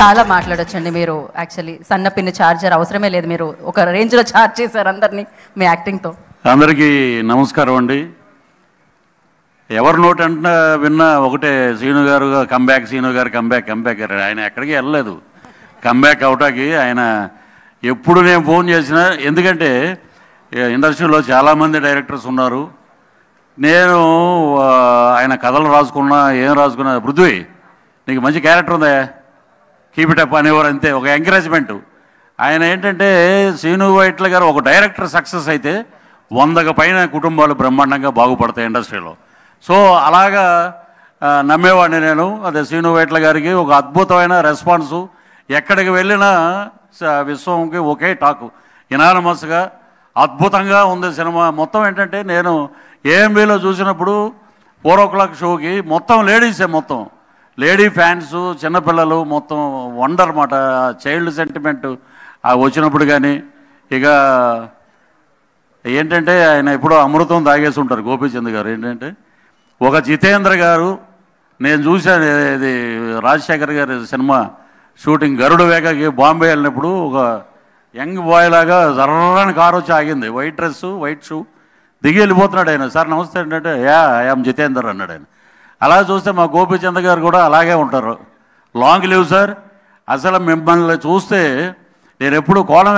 చాలా మాట్లాడొచ్చండి మీరు యాక్చువల్లీ సన్న పిన్ని చార్జర్ అవసరమే లేదు మీరు ఒక రేంజ్లో చార్జ్ చేశారు అందరినీ మీ యాక్టింగ్తో అందరికీ నమస్కారం అండి ఎవరి నోట్ అంటున్నా విన్నా ఒకటే శ్రీను గారు కంబ్యాక్ శ్రీను గారు కంబ్యాక్ కంబ్యాక్ ఆయన ఎక్కడికి వెళ్ళలేదు కంబ్యాక్ అవటాకి ఆయన ఎప్పుడు నేను ఫోన్ చేసినా ఎందుకంటే ఇండస్ట్రీలో చాలామంది డైరెక్టర్స్ ఉన్నారు నేను ఆయన కథలు రాసుకున్నా ఏం రాసుకున్నా పృథ్వీ నీకు మంచి క్యారెక్టర్ ఉందా కీపిటప్ అనేవారు అంతే ఒక ఎంకరేజ్మెంటు ఆయన ఏంటంటే శ్రీను వైట్ల గారు ఒక డైరెక్టర్ సక్సెస్ అయితే వందకు పైన కుటుంబాలు బ్రహ్మాండంగా బాగుపడతాయి ఇండస్ట్రీలో సో అలాగా నమ్మేవాడిని నేను అదే శ్రీను వైట్ల గారికి ఒక అద్భుతమైన రెస్పాన్సు ఎక్కడికి వెళ్ళినా విశ్వంకి ఒకే టాకు ఇనానమస్గా అద్భుతంగా ఉంది సినిమా మొత్తం ఏంటంటే నేను ఏఎంబీలో చూసినప్పుడు ఫోర్ ఓ క్లాక్ షోకి మొత్తం లేడీసే మొత్తం లేడీ ఫ్యాన్స్ చిన్నపిల్లలు మొత్తం వండర్ అన్నమాట చైల్డ్ సెంటిమెంట్ వచ్చినప్పుడు కానీ ఇక ఏంటంటే ఆయన ఎప్పుడో అమృతం తాగేసి ఉంటారు గోపీచంద్ గారు ఏంటంటే ఒక జితేంద్ర గారు నేను చూశాను ఇది రాజశేఖర్ గారి సినిమా షూటింగ్ గరుడు వేగకి బాంబే వెళ్ళినప్పుడు ఒక యంగ్ బాయ్ లాగా జర్రని కారు వచ్చి ఆగింది వైట్ డ్రెస్సు వైట్ షూ దిగి వెళ్ళిపోతున్నాడు ఆయన సార్ నమస్తే ఏంటంటే యా ఐఎమ్ జితేందర్ అన్నాడు ఆయన అలా చూస్తే మా గోపిచంద్ గారు కూడా అలాగే ఉంటారు లాంగ్ లీవ్ సార్ అసలు మిమ్మల్ని చూస్తే నేను ఎప్పుడు కోణం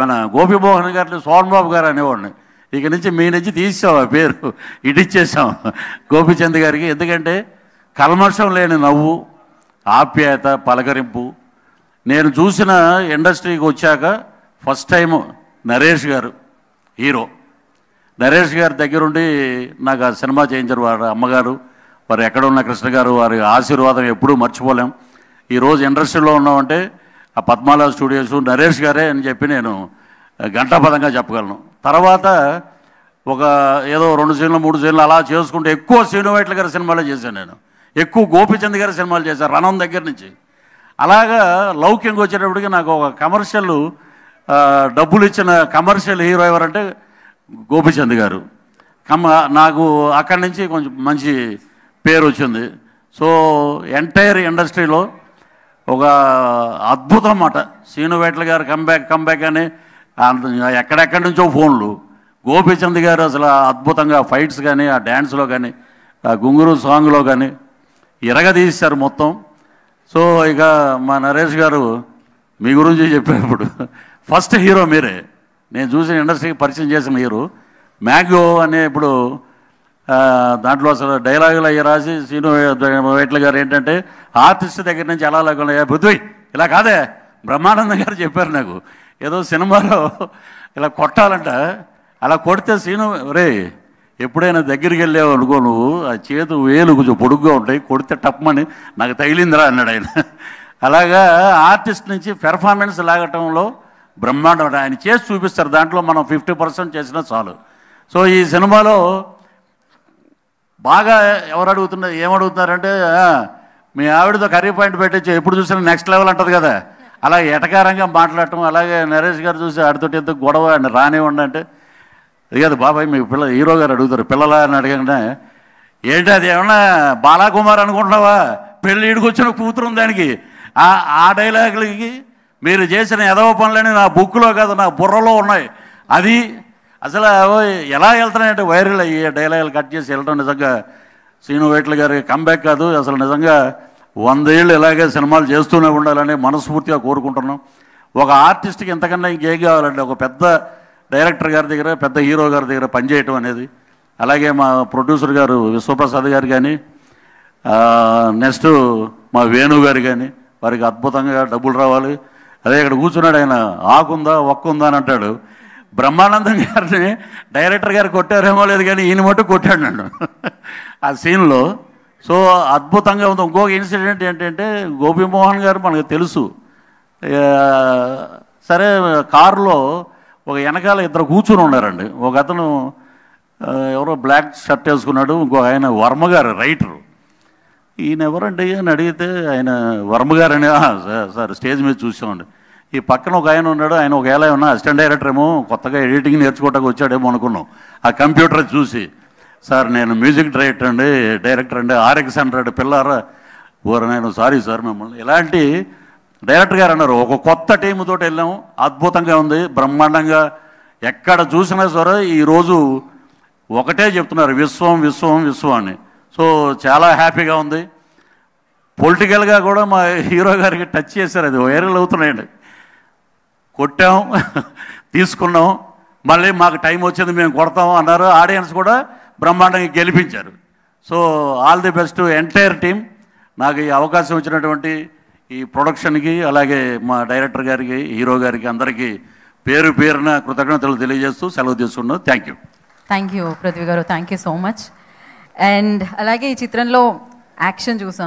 మన గోపిమోహన్ గారిని సోహన్ బాబు గారు అనేవాడిని ఇక నుంచి మీ నుంచి తీసాం ఆ పేరు ఇటిచ్చేసాం గోపిచంద్ గారికి ఎందుకంటే కల్మర్షం లేని నవ్వు ఆప్యాయత పలకరింపు నేను చూసిన ఇండస్ట్రీకి వచ్చాక ఫస్ట్ టైం నరేష్ గారు హీరో నరేష్ గారి దగ్గరుండి నాకు ఆ సినిమా చేయించారు వాడు అమ్మగారు మరి ఎక్కడ ఉన్న కృష్ణ గారు వారి ఆశీర్వాదం ఎప్పుడూ మర్చిపోలేం ఈరోజు ఇండస్ట్రీలో ఉన్నామంటే ఆ పద్మాల స్టూడియోస్ నరేష్ గారే అని చెప్పి నేను గంటాపదంగా చెప్పగలను తర్వాత ఒక ఏదో రెండు సీన్లు మూడు సీన్లు అలా చేసుకుంటే ఎక్కువ శ్రీనువైట్ల గారి సినిమాలే చేశాను నేను ఎక్కువ గోపిచంద్ గారి సినిమాలు చేశాను రణం దగ్గర నుంచి అలాగా లౌక్యంగా వచ్చేటప్పటికి నాకు ఒక కమర్షియల్ డబ్బులు ఇచ్చిన కమర్షియల్ హీరో ఎవరంటే గోపిచంద్ గారు కమ్మ నాకు అక్కడి నుంచి కొంచెం మంచి పేరు వచ్చింది సో ఎంటైర్ ఇండస్ట్రీలో ఒక అద్భుతం అన్నమాట శ్రీనువేట్ల గారు కంబ్యాక్ కంబ్యాక్ అని ఎక్కడెక్కడి నుంచో ఫోన్లు గోపీచంద్ గారు అసలు అద్భుతంగా ఫైట్స్ కానీ ఆ డ్యాన్స్లో కానీ ఆ గుంగురు సాంగ్లో కానీ ఇరగదీశారు మొత్తం సో ఇక మా నరేష్ గారు మీ గురించి చెప్పినప్పుడు ఫస్ట్ హీరో మీరే నేను చూసిన ఇండస్ట్రీకి పరిచయం చేసిన హీరో మ్యాగో అనే ఇప్పుడు దాంట్లో అసలు డైలాగులు అయ్యి రాసి శ్రీను వేట్ల గారు ఏంటంటే ఆర్టిస్ట్ దగ్గర నుంచి ఎలా లేకుండా బుద్ధి ఇలా కాదే బ్రహ్మానందం గారు చెప్పారు నాకు ఏదో సినిమాలో ఇలా కొట్టాలంట అలా కొడితే శ్రీను రే ఎప్పుడైనా దగ్గరికి వెళ్ళావు అనుకో నువ్వు ఆ చేతు వేలు కొంచెం పొడుగ్గా ఉంటాయి కొడితే టప్పమని నాకు తగిలిందిరా అన్నాడు ఆయన అలాగా ఆర్టిస్ట్ నుంచి పెర్ఫార్మెన్స్ లాగటంలో బ్రహ్మాండం ఆయన చేసి చూపిస్తారు దాంట్లో మనం ఫిఫ్టీ పర్సెంట్ చేసినా చాలు సో ఈ సినిమాలో బాగా ఎవరు అడుగుతున్నారు ఏమడుగుతున్నారంటే మీ ఆవిడతో కర్రీ పాయింట్ పెట్టచ్చు ఎప్పుడు చూసినా నెక్స్ట్ లెవెల్ అంటుంది కదా అలాగే ఎటకారంగా మాట్లాడటం అలాగే నరేష్ గారు చూసి ఆడితోటి ఎంత గొడవ అండి రానివ్వండి అంటే అది కాదు బాబాయ్ మీ పిల్ల హీరో గారు అడుగుతారు పిల్లల అని అడగండి ఏంటి అది ఏమన్నా బాలాకుమార్ అనుకుంటున్నావా పెళ్ళి ఇడికొచ్చిన కూతురు దానికి ఆ డైలాగులకి మీరు చేసిన ఎదవ పనులని నా బుక్లో కాదు నా బుర్రలో ఉన్నాయి అది అసలు ఎలా వెళ్తున్నాయంటే వైరల్ అయ్యే డైలాగులు కట్ చేసి వెళ్ళడం నిజంగా శ్రీను వేట్ల గారి కంబ్యాక్ కాదు అసలు నిజంగా వందేళ్ళు ఇలాగే సినిమాలు చేస్తూనే ఉండాలని మనస్ఫూర్తిగా కోరుకుంటున్నాం ఒక ఆర్టిస్ట్కి ఇంతకన్నా ఇంకేం కావాలండి ఒక పెద్ద డైరెక్టర్ గారి దగ్గర పెద్ద హీరో గారి దగ్గర పనిచేయటం అనేది అలాగే మా ప్రొడ్యూసర్ గారు విశ్వప్రసాద్ గారు కానీ నెక్స్ట్ మా వేణు గారు కానీ వారికి అద్భుతంగా డబ్బులు రావాలి అదే ఇక్కడ కూర్చున్నాడు ఆయన ఆకుందా ఒక్కుందా అని అంటాడు బ్రహ్మానందం గారిని డైరెక్టర్ గారు కొట్టారేమో లేదు కానీ ఈయన మటు కొట్టాడు నన్ను ఆ సీన్లో సో అద్భుతంగా ఉంది ఇంకొక ఇన్సిడెంట్ ఏంటంటే గోపిమోహన్ గారు మనకు తెలుసు సరే కారులో ఒక వెనకాల ఇద్దరు కూర్చుని ఉన్నారండి ఒక అతను ఎవరో బ్లాక్ షర్ట్ వేసుకున్నాడు ఇంకో ఆయన వర్మ గారు రైటరు ఈయన ఎవరండి అని అడిగితే ఆయన వర్మ గారు అని సార్ స్టేజ్ మీద చూసామండి ఈ పక్కన ఒక ఆయన ఉన్నాడు ఆయన ఒక ఏలా ఉన్నా అసిస్టెంట్ డైరెక్టర్ ఏమో కొత్తగా ఎడిటింగ్ నేర్చుకోవటానికి వచ్చాడేమో అనుకున్నాం ఆ కంప్యూటర్ చూసి సార్ నేను మ్యూజిక్ డైరెక్టర్ అండి డైరెక్టర్ అండి ఆర్ఎక్స్ అండి పిల్లారా ఓరు నేను సారీ సార్ మిమ్మల్ని ఇలాంటి డైరెక్టర్ గారు అన్నారు ఒక కొత్త టీముతో వెళ్ళాము అద్భుతంగా ఉంది బ్రహ్మాండంగా ఎక్కడ చూసినా సరే ఈరోజు ఒకటే చెప్తున్నారు విశ్వం విశ్వం విశ్వం అని సో చాలా హ్యాపీగా ఉంది పొలిటికల్గా కూడా మా హీరో గారికి టచ్ చేశారు అది వైరల్ అవుతున్నాయండి కొట్టాం తీసుకున్నాం మళ్ళీ మాకు టైం వచ్చింది మేము కొడతాం అన్నారు ఆడియన్స్ కూడా బ్రహ్మాండంగా గెలిపించారు so all the best entire team నాకు ఈ అవకాశం ఇచ్చినటువంటి ఈ ప్రొడక్షన్కి అలాగే మా డైరెక్టర్ గారికి హీరో గారికి అందరికీ పేరు పేరున కృతజ్ఞతలు తెలియజేస్తూ సెలవు తీసుకున్నాం thank you thank you Prithvi గారు thank you so much and అలాగే ఈ చిత్రంలో యాక్షన్ చూసాం